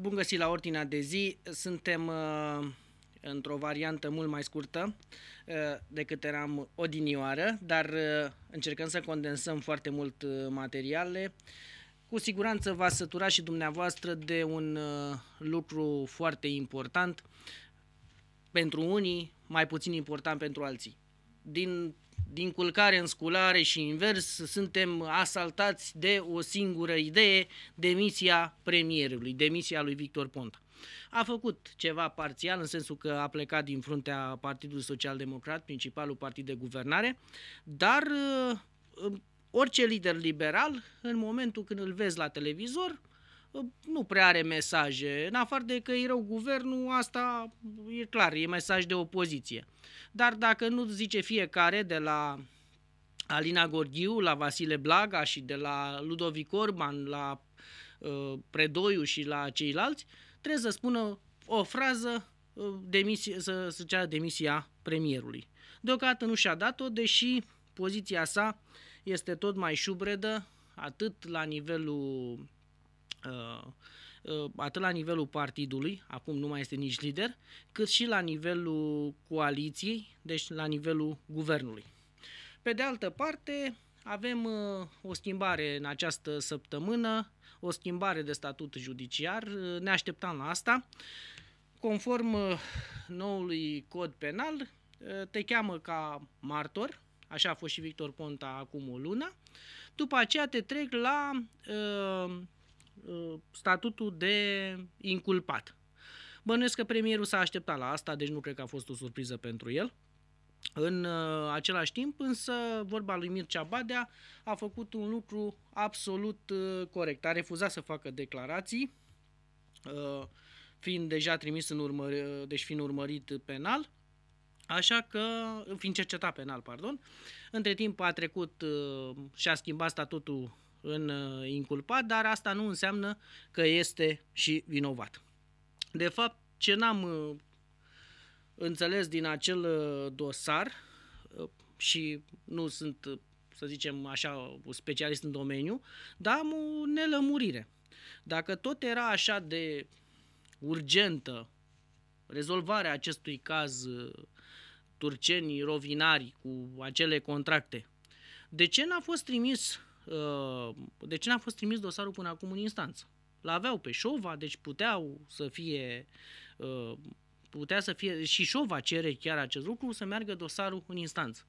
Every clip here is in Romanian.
Bun găsit la ordinea de zi. Suntem uh, într-o variantă mult mai scurtă uh, decât eram odinioară, dar uh, încercăm să condensăm foarte mult uh, materiale. Cu siguranță v-ați sătura și dumneavoastră de un uh, lucru foarte important pentru unii, mai puțin important pentru alții. Din din culcare în sculare și invers, suntem asaltați de o singură idee, demisia premierului, demisia lui Victor Ponta. A făcut ceva parțial, în sensul că a plecat din fruntea Partidului Social Democrat, principalul partid de guvernare, dar uh, orice lider liberal, în momentul când îl vezi la televizor, nu prea are mesaje, în afară de că e rău guvernul, asta e clar, e mesaj de opoziție. Dar dacă nu zice fiecare de la Alina Gorghiu, la Vasile Blaga și de la Ludovic Orban, la uh, Predoiu și la ceilalți, trebuie să spună o frază uh, demisie, să, să ceară demisia premierului. Deocamdată nu și-a dat-o, deși poziția sa este tot mai șubredă, atât la nivelul Uh, uh, atât la nivelul partidului, acum nu mai este nici lider, cât și la nivelul coaliției, deci la nivelul guvernului. Pe de altă parte, avem uh, o schimbare în această săptămână, o schimbare de statut judiciar, ne așteptam la asta. Conform noului cod penal, te cheamă ca martor, așa a fost și Victor Ponta acum o lună, după aceea te trec la uh, Uh, statutul de inculpat. Bănuiesc că premierul s-a așteptat la asta, deci nu cred că a fost o surpriză pentru el. În uh, același timp, însă, vorba lui Mircea Badea a făcut un lucru absolut uh, corect. A refuzat să facă declarații, uh, fiind deja trimis în urmări, uh, deci fiind urmărit penal, așa că, fiind cercetat penal, pardon. Între timp a trecut uh, și a schimbat statutul în uh, inculpat, dar asta nu înseamnă că este și vinovat. De fapt, ce n-am uh, înțeles din acel uh, dosar și nu sunt, să zicem așa, un specialist în domeniu, dar am o nelămurire. Dacă tot era așa de urgentă rezolvarea acestui caz turcenii rovinari cu acele contracte, de ce n-a fost trimis Ă, de ce n-a fost trimis dosarul până acum în instanță? L-aveau pe Șova, deci puteau să fie ă, putea să fie, și Șova cere chiar acest lucru, să meargă dosarul în instanță.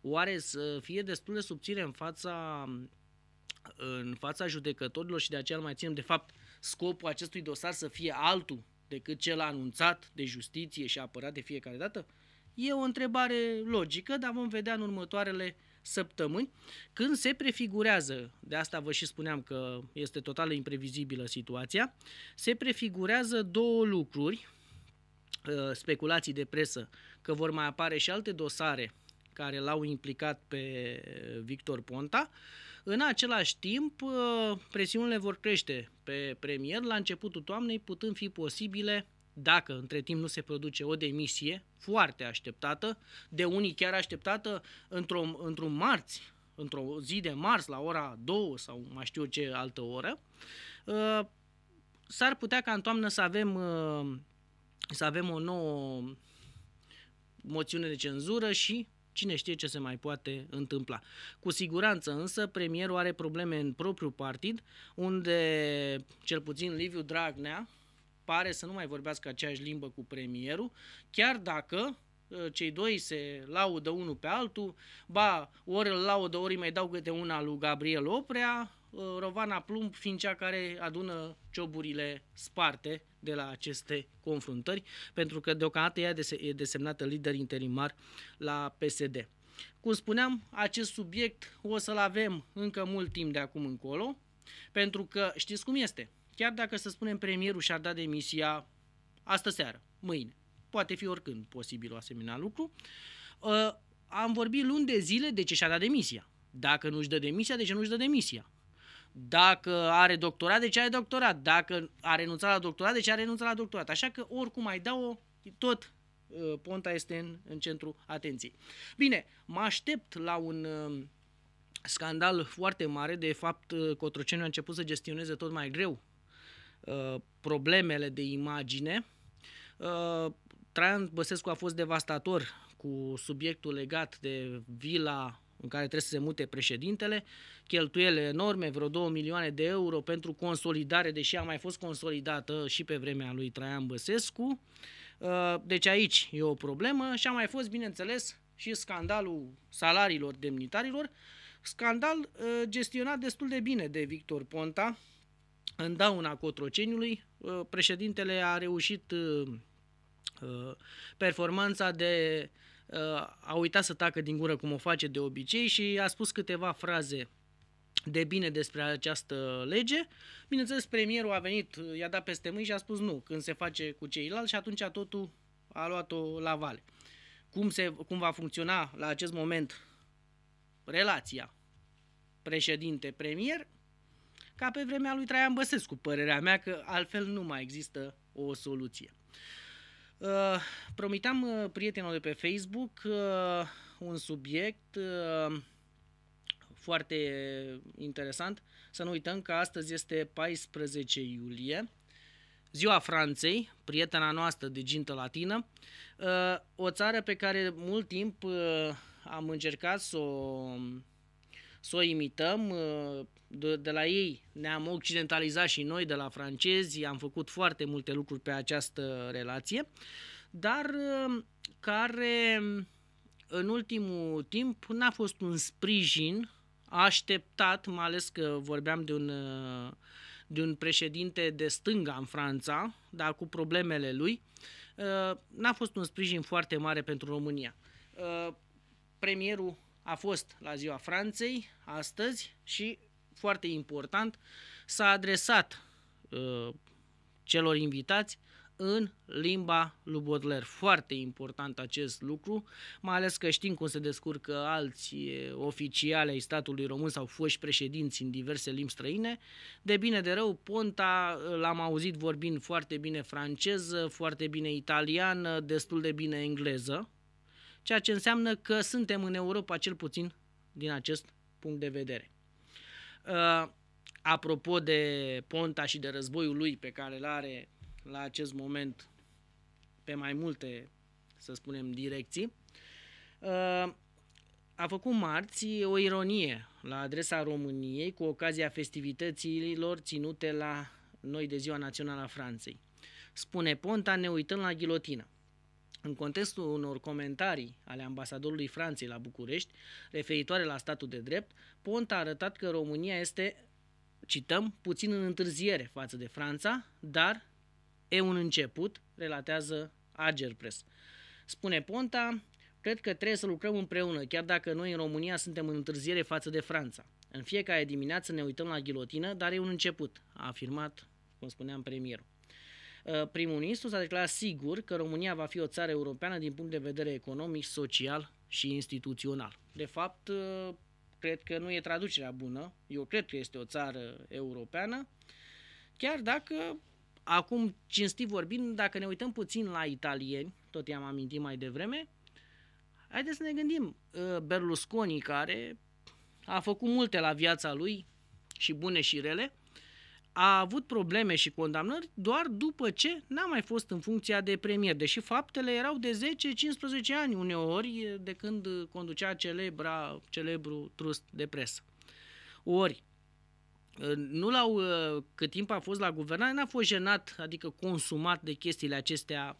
Oare să fie destul de subțire în fața în fața judecătorilor și de aceea mai ținem, de fapt, scopul acestui dosar să fie altul decât cel anunțat de justiție și apărat de fiecare dată? E o întrebare logică, dar vom vedea în următoarele uh, săptămâni, când se prefigurează, de asta vă și spuneam că este total imprevizibilă situația, se prefigurează două lucruri, uh, speculații de presă, că vor mai apare și alte dosare care l-au implicat pe Victor Ponta. În același timp, uh, presiunile vor crește pe premier la începutul toamnei, putând fi posibile dacă între timp nu se produce o demisie foarte așteptată, de unii chiar așteptată într-o, într-un marți, într-o zi de marți la ora 2 sau mai știu ce altă oră, uh, s-ar putea ca în toamnă să avem, uh, să avem o nouă moțiune de cenzură și cine știe ce se mai poate întâmpla. Cu siguranță însă premierul are probleme în propriul partid, unde cel puțin Liviu Dragnea, pare să nu mai vorbească aceeași limbă cu premierul, chiar dacă ă, cei doi se laudă unul pe altul, ba, ori îl laudă, ori mai dau câte una lui Gabriel Oprea, ă, Rovana Plumb fiind cea care adună cioburile sparte de la aceste confruntări, pentru că deocamdată ea e desemnată lider interimar la PSD. Cum spuneam, acest subiect o să-l avem încă mult timp de acum încolo, pentru că știți cum este – Chiar dacă, să spunem, premierul și-ar da demisia astă seară, mâine, poate fi oricând posibil o asemenea lucru, ă, am vorbit luni de zile de ce și-a dat demisia. Dacă nu-și dă demisia, de ce nu-și dă demisia? Dacă are doctorat, de ce are doctorat? Dacă a renunțat la doctorat, de ce a renunțat la doctorat? Așa că oricum ai dau-o, tot ă, Ponta este în, în centru atenției. Bine, mă aștept la un ă, scandal foarte mare, de fapt Cotroceniu a început să gestioneze tot mai greu Uh, problemele de imagine. Uh, Traian Băsescu a fost devastator cu subiectul legat de vila în care trebuie să se mute președintele, cheltuiele enorme, vreo 2 milioane de euro pentru consolidare, deși a mai fost consolidată și pe vremea lui Traian Băsescu. Uh, deci aici e o problemă și a mai fost, bineînțeles, și scandalul salariilor demnitarilor, scandal gestionat destul de bine de Victor Ponta, în dauna Cotroceniului, uh, președintele a reușit uh, uh, performanța de a uita să tacă din gură cum o face de obicei și a spus câteva fraze de bine despre această lege. Bineînțeles, premierul a venit, i-a dat peste mâini și a spus nu, când se face cu ceilalți și atunci totul a luat-o la vale. Cum, se, cum va funcționa la acest moment relația președinte-premier, ca pe vremea lui Traian Băsescu, părerea mea că altfel nu mai există o soluție. Uh, promiteam uh, prietenilor de pe Facebook uh, un subiect uh, foarte interesant. Să nu uităm că astăzi este 14 iulie, ziua Franței, prietena noastră de gintă latină, uh, o țară pe care mult timp uh, am încercat să o să o imităm. Uh, de, de la ei ne-am occidentalizat și noi, de la francezi, am făcut foarte multe lucruri pe această relație, dar uh, care în ultimul timp n-a fost un sprijin așteptat, mai ales că vorbeam de un, uh, de un președinte de stânga în Franța, dar cu problemele lui, n-a fost un sprijin foarte mare pentru România. Premierul a fost la ziua Franței astăzi și, foarte important, s-a adresat uh, celor invitați în limba lui Baudelaire. Foarte important acest lucru, mai ales că știm cum se descurcă alți uh, oficiali ai statului român sau foști președinți în diverse limbi străine. De bine de rău, Ponta uh, l-am auzit vorbind foarte bine franceză, foarte bine italiană, destul de bine engleză ceea ce înseamnă că suntem în Europa cel puțin din acest punct de vedere. Uh, apropo de Ponta și de războiul lui pe care îl are la acest moment pe mai multe, să spunem, direcții, uh, a făcut marți o ironie la adresa României cu ocazia festivităților ținute la noi de Ziua Națională a Franței. Spune Ponta, ne uităm la ghilotină. În contextul unor comentarii ale ambasadorului Franței la București, referitoare la statul de drept, Ponta a arătat că România este, cităm, puțin în întârziere față de Franța, dar e un început, relatează Agerpres. Spune Ponta, cred că trebuie să lucrăm împreună, chiar dacă noi în România suntem în întârziere față de Franța. În fiecare dimineață ne uităm la ghilotină, dar e un început, a afirmat, cum spuneam, premierul. Uh, primul ministru s-a declarat sigur că România va fi o țară europeană din punct de vedere economic, social și instituțional. De fapt, uh, cred că nu e traducerea bună. Eu cred că este o țară europeană, chiar dacă, acum cinstit vorbind, dacă ne uităm puțin la italieni, tot i-am amintit mai devreme, haideți să ne gândim, uh, Berlusconi, care a făcut multe la viața lui, și bune și rele, a avut probleme și condamnări doar după ce n-a mai fost în funcția de premier, deși faptele erau de 10-15 ani uneori de când conducea celebra, celebru trust de presă. Ori, nu l-au, cât timp a fost la guvernare, n-a fost jenat, adică consumat de chestiile acestea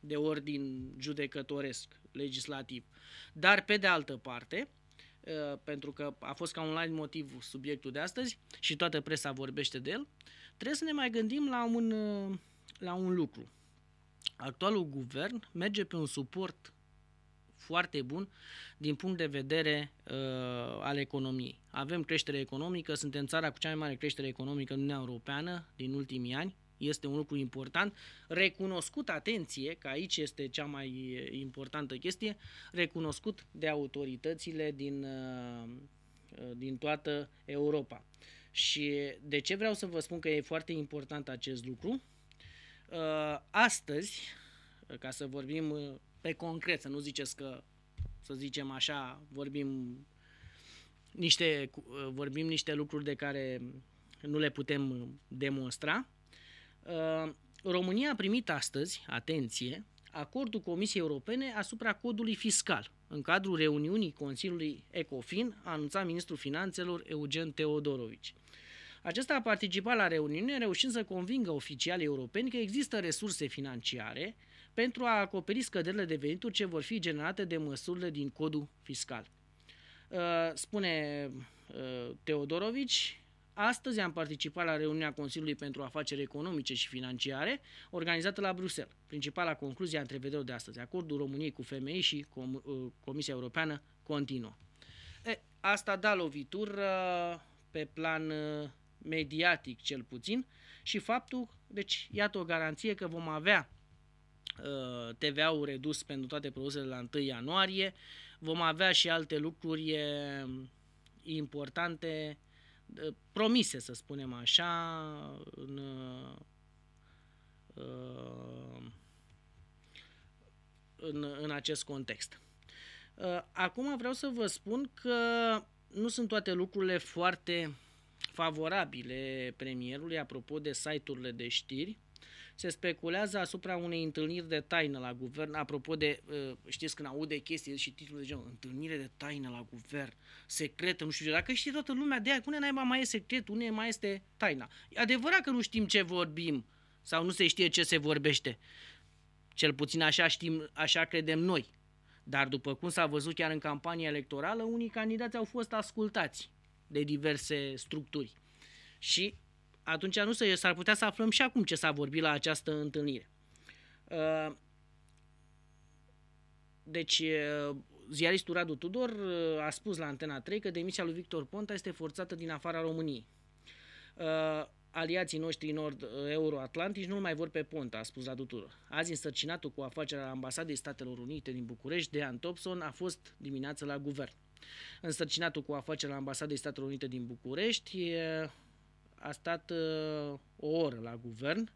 de ordin judecătoresc, legislativ. Dar, pe de altă parte, Uh, pentru că a fost ca un light motiv subiectul de astăzi și toată presa vorbește de el, trebuie să ne mai gândim la un, uh, la un lucru. Actualul guvern merge pe un suport foarte bun din punct de vedere uh, al economiei. Avem creștere economică, suntem țara cu cea mai mare creștere economică în Uniunea Europeană din ultimii ani, este un lucru important. Recunoscut, atenție, că aici este cea mai importantă chestie, recunoscut de autoritățile din, uh, din toată Europa. Și de ce vreau să vă spun că e foarte important acest lucru? Uh, astăzi, ca să vorbim uh, pe concret, să nu ziceți că, să zicem așa, vorbim niște, vorbim niște lucruri de care nu le putem demonstra, Uh, România a primit astăzi, atenție, acordul Comisiei Europene asupra codului fiscal. În cadrul reuniunii Consiliului ECOFIN a anunțat ministrul finanțelor Eugen Teodorovici. Acesta a participat la reuniune reușind să convingă oficialii europeni că există resurse financiare pentru a acoperi scăderile de venituri ce vor fi generate de măsurile din codul fiscal. Uh, spune uh, Teodorovici, Astăzi am participat la reuniunea Consiliului pentru Afaceri Economice și Financiare, organizată la Bruxelles. Principala concluzie a întrevederilor de astăzi, acordul României cu femei și Com uh, Comisia Europeană continuă. E, asta da lovitură pe plan uh, mediatic cel puțin și faptul, deci iată o garanție că vom avea uh, TVA-ul redus pentru toate produsele la 1 ianuarie, vom avea și alte lucruri importante promise, să spunem așa, în, uh, în, în acest context. Uh, acum vreau să vă spun că nu sunt toate lucrurile foarte favorabile premierului apropo de site-urile de știri se speculează asupra unei întâlniri de taină la guvern. Apropo de, uh, știți, când aude chestii și titlul de genul, întâlnire de taină la guvern, secretă, nu știu ce. Dacă știe toată lumea de aia, unde naiba mai e secret, unde mai este taina. E adevărat că nu știm ce vorbim sau nu se știe ce se vorbește. Cel puțin așa știm, așa credem noi. Dar după cum s-a văzut chiar în campania electorală, unii candidați au fost ascultați de diverse structuri. Și atunci nu s-ar putea să aflăm și acum ce s-a vorbit la această întâlnire. Uh, deci, uh, ziaristul Radu Tudor uh, a spus la Antena 3 că demisia lui Victor Ponta este forțată din afara României. Aliații noștri nord-euroatlantici nu mai vor pe Ponta, a spus Radu Tudor. Azi, însărcinatul cu afacerea ambasadei Statelor Unite din București, Dean Thompson, a fost dimineață la guvern. Însărcinatul cu afacerea ambasadei Statelor Unite din București, e a stat uh, o oră la guvern,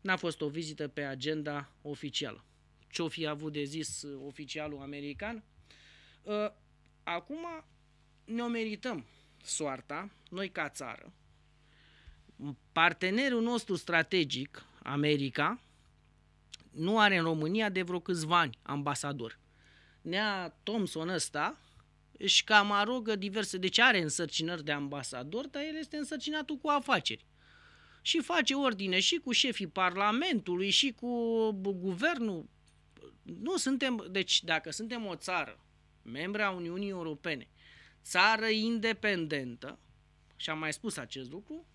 n-a fost o vizită pe agenda oficială. Ce-o fi avut de zis uh, oficialul american? Uh, acum ne-o merităm soarta, noi ca țară. Partenerul nostru strategic, America, nu are în România de vreo câțiva ani ambasador. Nea Thomson ăsta, ca cam arogă diverse, deci are însărcinări de ambasador, dar el este însărcinatul cu afaceri. Și face ordine și cu șefii Parlamentului și cu guvernul. Nu suntem, deci dacă suntem o țară, membra Uniunii Europene, țară independentă, și am mai spus acest lucru,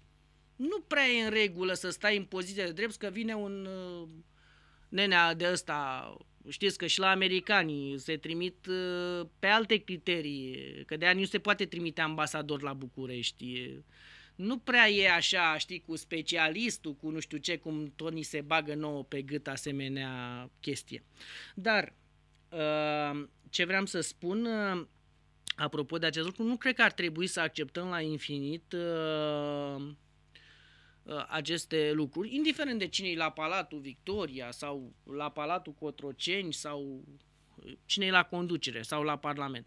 nu prea e în regulă să stai în poziție de drept că vine un uh, nenea de ăsta Știți că și la americanii se trimit uh, pe alte criterii, că de ani nu se poate trimite ambasador la București. Nu prea e așa, știi, cu specialistul, cu nu știu ce, cum Tony se bagă nouă pe gât asemenea chestie. Dar uh, ce vreau să spun, uh, apropo de acest lucru, nu cred că ar trebui să acceptăm la infinit Uh, aceste lucruri, indiferent de cine e la Palatul Victoria sau la Palatul Cotroceni sau uh, cine e la conducere sau la Parlament.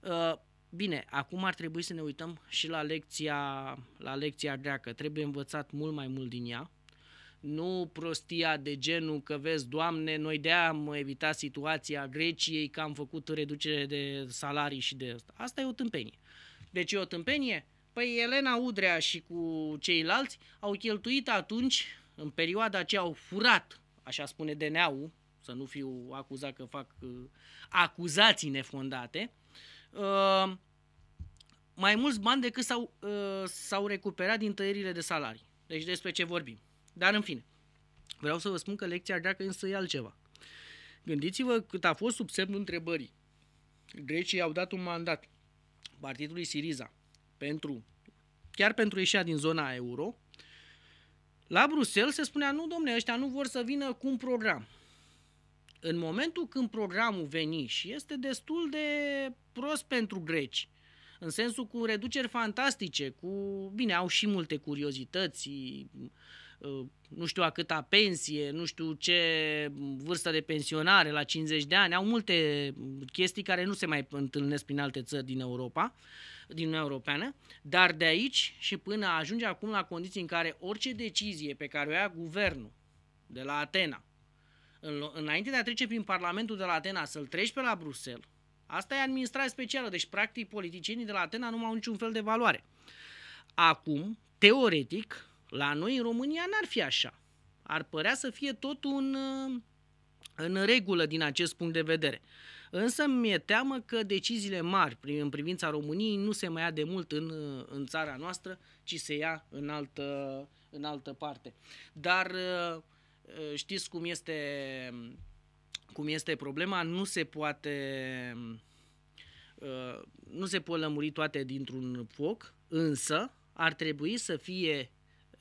Uh, bine, acum ar trebui să ne uităm și la lecția, la lecția greacă. Trebuie învățat mult mai mult din ea. Nu prostia de genul că vezi, Doamne, noi de am evitat situația Greciei, că am făcut reducere de salarii și de asta. Asta e o tâmpenie. Deci e o tâmpenie? Păi Elena Udrea și cu ceilalți au cheltuit atunci, în perioada ce au furat, așa spune DNA-ul, să nu fiu acuzat că fac uh, acuzații nefondate, uh, mai mulți bani decât s-au, uh, s-au recuperat din tăierile de salarii. Deci despre ce vorbim. Dar în fine, vreau să vă spun că lecția greacă însă e altceva. Gândiți-vă cât a fost sub semnul întrebării. Grecii au dat un mandat partidului Siriza, pentru, chiar pentru ieșirea din zona euro, la Bruxelles se spunea, nu domne, ăștia nu vor să vină cu un program. În momentul când programul veni și este destul de prost pentru greci, în sensul cu reduceri fantastice, cu, bine, au și multe curiozități, Uh, nu știu a câta pensie, nu știu ce vârstă de pensionare la 50 de ani. Au multe chestii care nu se mai întâlnesc prin alte țări din Europa, din Uniunea Europeană, dar de aici și până ajunge acum la condiții în care orice decizie pe care o ia guvernul de la Atena, înainte de a trece prin Parlamentul de la Atena, să-l treci pe la Bruxelles, asta e administrare specială, deci practic politicienii de la Atena nu mai au niciun fel de valoare. Acum, teoretic, la noi, în România, n-ar fi așa. Ar părea să fie tot un uh, în regulă din acest punct de vedere. Însă mi-e teamă că deciziile mari în privința României nu se mai ia de mult în, uh, în țara noastră, ci se ia în altă, în altă parte. Dar uh, știți cum este, cum este problema? Nu se poate nu se pot lămuri toate dintr-un foc, însă ar trebui să fie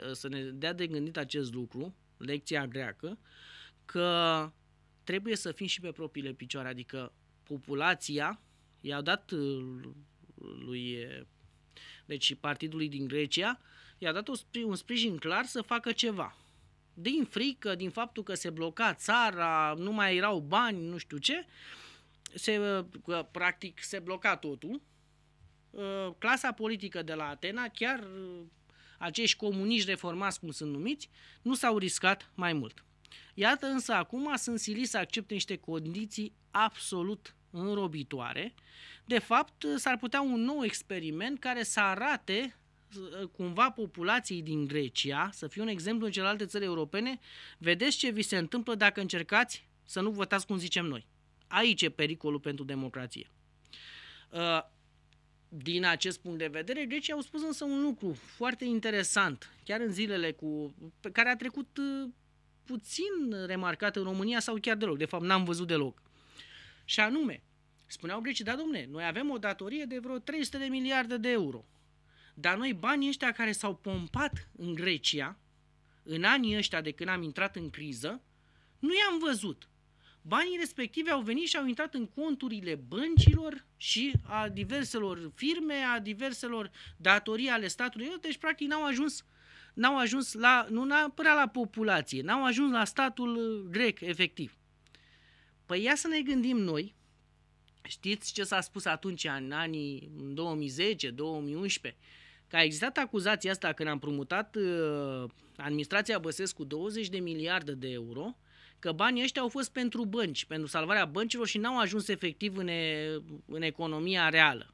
Eh, să ne dea de gândit acest lucru, lecția greacă, că trebuie să fim și pe propriile picioare, adică populația i-a dat eh, lui, deci partidului din Grecia, i-a dat un sprijin clar să facă ceva. Din frică, din faptul că se bloca țara, nu mai erau bani, nu știu ce, se, practic se bloca totul. Eh, clasa politică de la Atena chiar acești comuniști reformați, cum sunt numiți, nu s-au riscat mai mult. Iată însă acum sunt sili să accepte niște condiții absolut înrobitoare. De fapt, s-ar putea un nou experiment care să arate uh, cumva populației din Grecia, să fie un exemplu în celelalte țări europene, vedeți ce vi se întâmplă dacă încercați să nu votați cum zicem noi. Aici e pericolul pentru democrație. Uh, din acest punct de vedere, grecii au spus însă un lucru foarte interesant, chiar în zilele cu, pe care a trecut uh, puțin remarcat în România sau chiar deloc, de fapt n-am văzut deloc. Și anume, spuneau grecii, da domne, noi avem o datorie de vreo 300 de miliarde de euro, dar noi banii ăștia care s-au pompat în Grecia, în anii ăștia de când am intrat în criză, nu i-am văzut. Banii respectivi au venit și au intrat în conturile băncilor și a diverselor firme, a diverselor datorii ale statului. Deci, practic, n-au ajuns, n-au ajuns la, nu neapărat la populație, n-au ajuns la statul uh, grec, efectiv. Păi ia să ne gândim noi, știți ce s-a spus atunci în anii 2010-2011, că a existat acuzația asta când am promutat uh, administrația Băsescu 20 de miliarde de euro, că banii ăștia au fost pentru bănci, pentru salvarea băncilor și n-au ajuns efectiv în, e, în economia reală.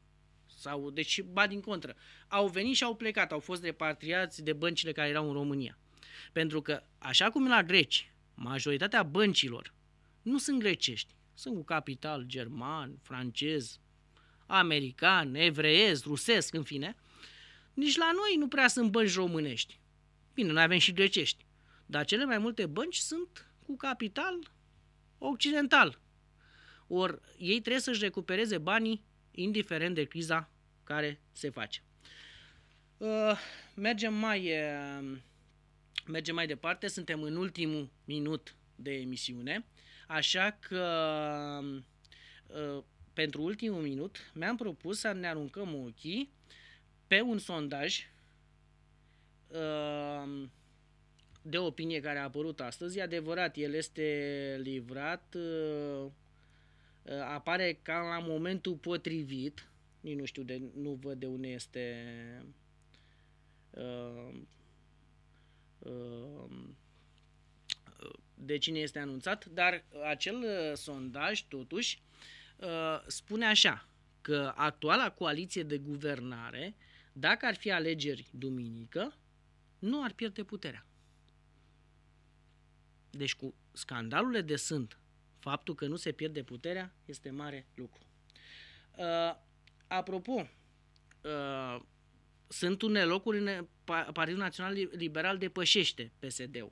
Sau, deci, ba din contră, au venit și au plecat, au fost repatriați de băncile care erau în România. Pentru că, așa cum la greci, majoritatea băncilor nu sunt grecești, sunt cu capital german, francez, american, evreiez, rusesc, în fine, nici la noi nu prea sunt bănci românești. Bine, noi avem și grecești, dar cele mai multe bănci sunt cu capital occidental. Ori ei trebuie să-și recupereze banii indiferent de criza care se face. Uh, mergem mai, uh, mergem mai departe, suntem în ultimul minut de emisiune, așa că uh, uh pentru ultimul minut mi-am propus să ne aruncăm ochii pe un sondaj uh, de opinie care a apărut astăzi. E adevărat, el este livrat, uh, uh, apare ca la momentul potrivit, nici nu știu, de, nu văd de unde este uh, de cine este anunțat, dar acel sondaj, totuși, spune așa, că actuala coaliție de guvernare, dacă ar fi alegeri duminică, nu ar pierde puterea. Deci cu scandalurile de sunt, faptul că nu se pierde puterea este mare lucru. Uh, apropo, uh, sunt unele locuri în Partidul Național Liberal depășește PSD-ul.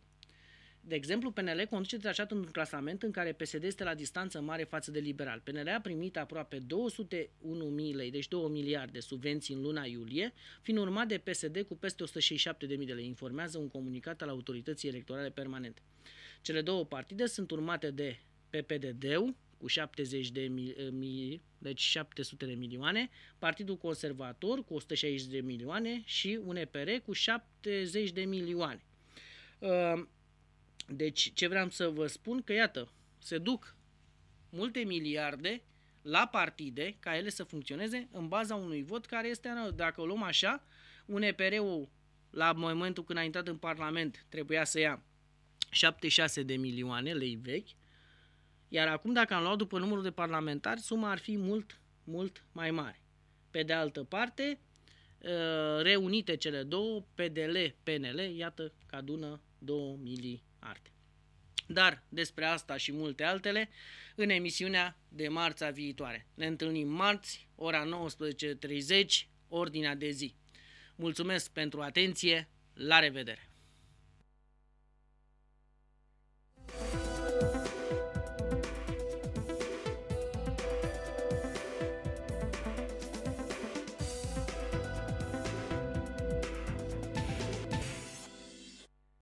De exemplu, PNL conduce trasat într-un clasament în care PSD este la distanță mare față de liberal. PNL a primit aproape 201 lei, deci 2 miliarde subvenții în luna iulie, fiind urmat de PSD cu peste 167 de de lei, informează un comunicat al autorității electorale permanente. Cele două partide sunt urmate de PPDD-ul cu 70 de mii, eh, deci 700 de milioane, Partidul Conservator cu 160 de milioane și UNPR cu 70 de milioane. Ehm, deci ce vreau să vă spun că iată, se duc multe miliarde la partide ca ele să funcționeze în baza unui vot care este, dacă o luăm așa, UNPR-ul la momentul când a intrat în Parlament trebuia să ia 76 de milioane lei vechi, iar acum dacă am luat după numărul de parlamentari, suma ar fi mult, mult mai mare. Pe de altă parte, uh, reunite cele două, PDL-PNL, iată că adună 2 miliarde. Dar despre asta și multe altele în emisiunea de marța viitoare. Ne întâlnim marți, ora 19.30, ordinea de zi. Mulțumesc pentru atenție, la revedere!